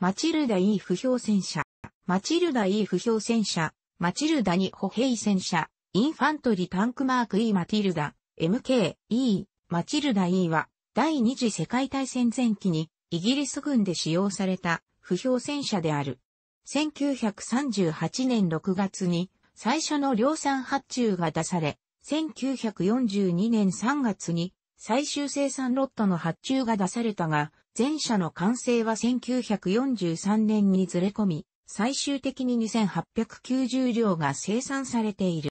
マチルダ E 不評戦車、マチルダ E 不評戦車、マチルダ2歩兵戦車、インファントリータンクマーク E マティルダ、MK、E、マチルダ E は、第二次世界大戦前期に、イギリス軍で使用された、不評戦車である。1938年6月に、最初の量産発注が出され、1942年3月に、最終生産ロットの発注が出されたが、前者の完成は1943年にずれ込み、最終的に2890両が生産されている。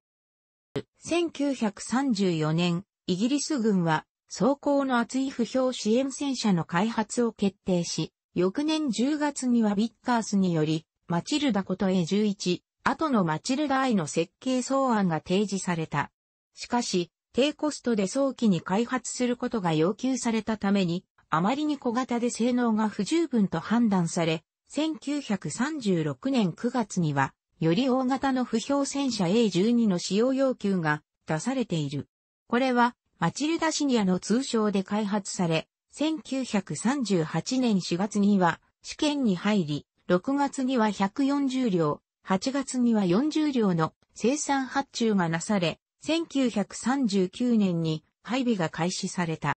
1934年、イギリス軍は、装甲の厚い不評支援戦車の開発を決定し、翌年10月にはビッカースにより、マチルダこと A11、後のマチルダ I の設計草案が提示された。しかし、低コストで早期に開発することが要求されたために、あまりに小型で性能が不十分と判断され、1936年9月には、より大型の不評戦車 A12 の使用要求が出されている。これは、マチルダシニアの通称で開発され、1938年4月には試験に入り、6月には140両、8月には40両の生産発注がなされ、1939年に配備が開始された。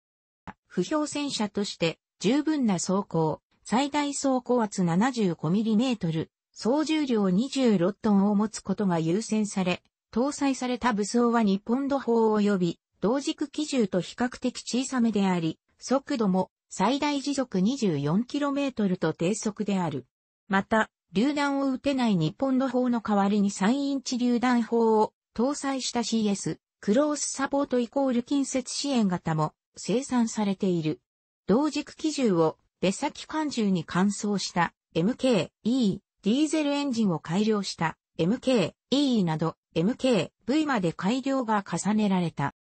不評戦車として十分な走行、最大走行圧 75mm、総重量26トンを持つことが優先され、搭載された武装は日本土砲及び、同軸機銃と比較的小さめであり、速度も最大時速 24km と低速である。また、榴弾を撃てない日本土砲の代わりに3インチ榴弾砲を搭載した CS、クロースサポートイコール近接支援型も生産されている。同軸機銃を別先管銃に換装した MK-E ディーゼルエンジンを改良した MK-E など MK-V まで改良が重ねられた。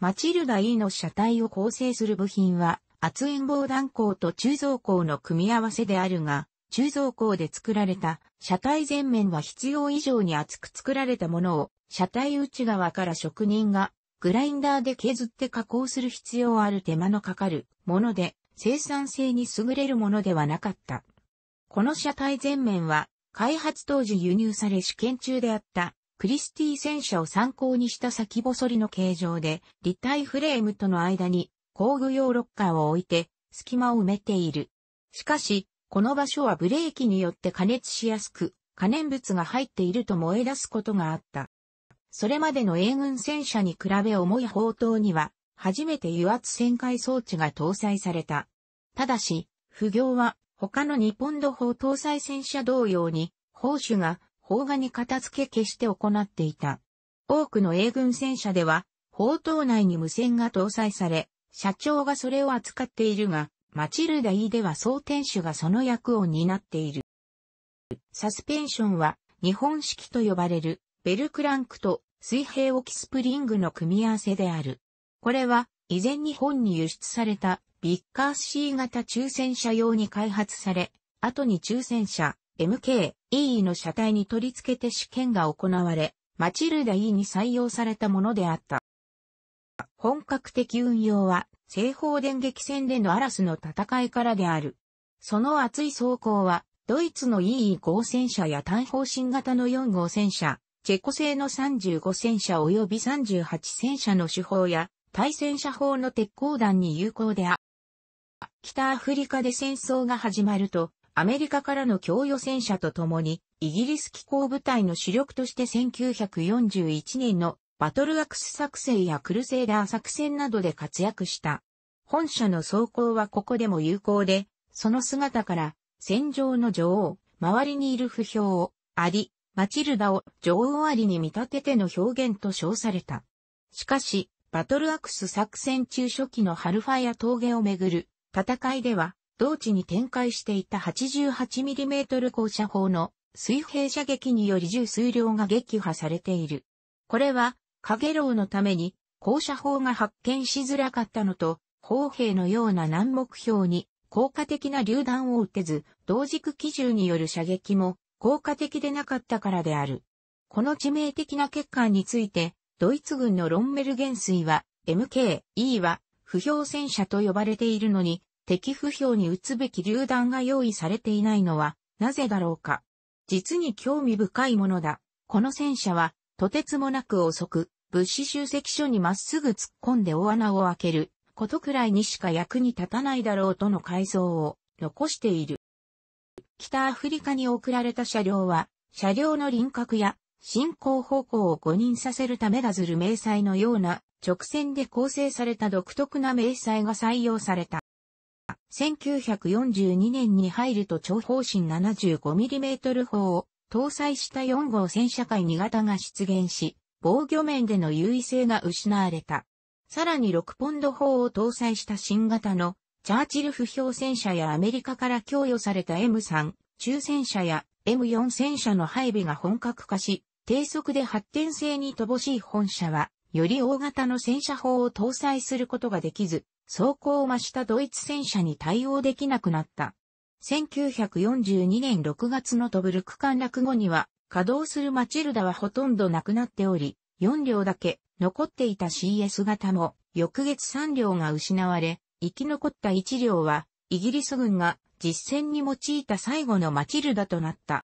マチルダ E の車体を構成する部品は厚縁防弾鋼と鋳造鋼の組み合わせであるが、鋳造鋼で作られた車体全面は必要以上に厚く作られたものを車体内側から職人がグラインダーで削って加工する必要ある手間のかかるもので、生産性に優れるものではなかった。この車体前面は、開発当時輸入され試験中であった、クリスティ戦車を参考にした先細りの形状で、立体フレームとの間に工具用ロッカーを置いて、隙間を埋めている。しかし、この場所はブレーキによって加熱しやすく、可燃物が入っていると燃え出すことがあった。それまでの英軍戦車に比べ重い砲塔には、初めて油圧旋回装置が搭載された。ただし、不行は他の2ポンド砲搭載戦車同様に、砲手が砲画に片付け消して行っていた。多くの英軍戦車では、砲塔内に無線が搭載され、社長がそれを扱っているが、マチルダイでは総天守がその役を担っている。サスペンションは日本式と呼ばれるベルクランクと水平置きスプリングの組み合わせである。これは、以前日本に輸出されたビッカー C 型抽選車用に開発され、後に抽選車 MK-E の車体に取り付けて試験が行われ、マチルダ E に採用されたものであった。本格的運用は、西方電撃戦でのアラスの戦いからである。その熱い走行は、ドイツの EE 合戦車や単方針型の4号戦車、チェコ製の35戦車及び38戦車の手法や、対戦車法の鉄鋼弾に有効であ。北アフリカで戦争が始まると、アメリカからの供与戦車と共に、イギリス機構部隊の主力として1941年のバトルアクス作戦やクルセーダー作戦などで活躍した。本社の走行はここでも有効で、その姿から、戦場の女王、周りにいる不評を、あり、マチルダを女王アリに見立てての表現と称された。しかし、バトルアクス作戦中初期のハルファイア峠をめぐる戦いでは、同地に展開していた 88mm 高射砲の水平射撃により重水量が撃破されている。これは、カゲロウのために、高射砲が発見しづらかったのと、砲兵のような難目標に効果的な榴弾を撃てず、同軸機銃による射撃も効果的でなかったからである。この致命的な欠陥について、ドイツ軍のロンメル元帥は、MK、E は、不評戦車と呼ばれているのに、敵不評に撃つべき榴弾が用意されていないのは、なぜだろうか。実に興味深いものだ。この戦車は、とてつもなく遅く、物資集積所にまっすぐ突っ込んで大穴を開ける、ことくらいにしか役に立たないだろうとの改造を残している。北アフリカに送られた車両は、車両の輪郭や進行方向を誤認させるためがずる迷彩のような直線で構成された独特な迷彩が採用された。1942年に入ると長方針 75mm 砲を搭載した4号戦車界2型が出現し、防御面での優位性が失われた。さらに6ポンド砲を搭載した新型のチャーチル不評戦車やアメリカから供与された M3、中戦車や M4 戦車の配備が本格化し、低速で発展性に乏しい本車は、より大型の戦車砲を搭載することができず、走行を増したドイツ戦車に対応できなくなった。1942年6月のトブルク陥落後には、稼働するマチルダはほとんどなくなっており、4両だけ残っていた CS 型も翌月3両が失われ、生き残った一両は、イギリス軍が実戦に用いた最後のマチルダとなった。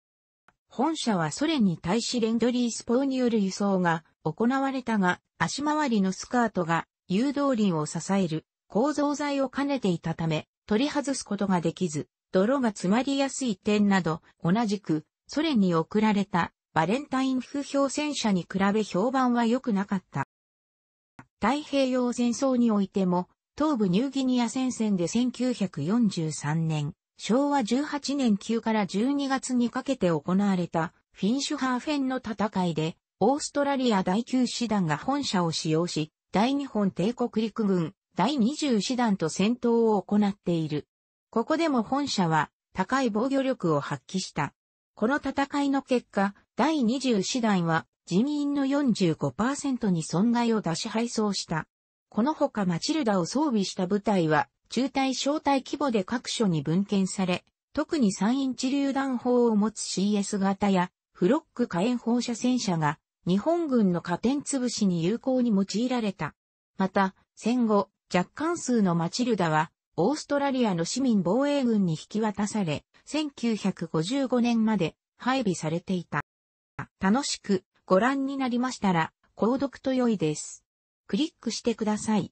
本社はソ連に対しレンドリースポーによる輸送が行われたが、足回りのスカートが誘導輪を支える構造材を兼ねていたため、取り外すことができず、泥が詰まりやすい点など、同じくソ連に送られたバレンタイン風評戦車に比べ評判は良くなかった。太平洋戦争においても東部ニューギニア戦線で1943年、昭和18年9から12月にかけて行われたフィンシュハーフェンの戦いで、オーストラリア第9師団が本社を使用し、大日本帝国陸軍第20師団と戦闘を行っている。ここでも本社は高い防御力を発揮した。この戦いの結果、第20師団は人員の45%に損害を出し配送した。このほかマチルダを装備した部隊は、中隊小隊規模で各所に分権され、特に3インチ榴弾砲を持つ CS 型や、フロック火炎放射戦車が、日本軍の加点潰しに有効に用いられた。また、戦後、若干数のマチルダは、オーストラリアの市民防衛軍に引き渡され、1955年まで配備されていた。楽しくご覧になりましたら、購読と良いです。クリックしてください。